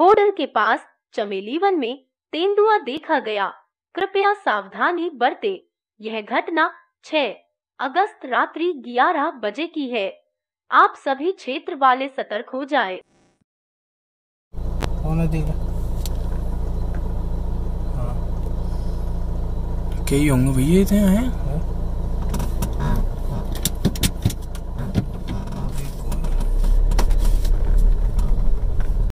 Border के पास चमेली one में तेंदुआ देखा गया कृपया सावधानी बरते यह घटना 6 अगस्त रात्रि 11 बजे की है आप सभी क्षेत्र वाले सतर्क हो जाए कई हाँ। होंगे भैया हैं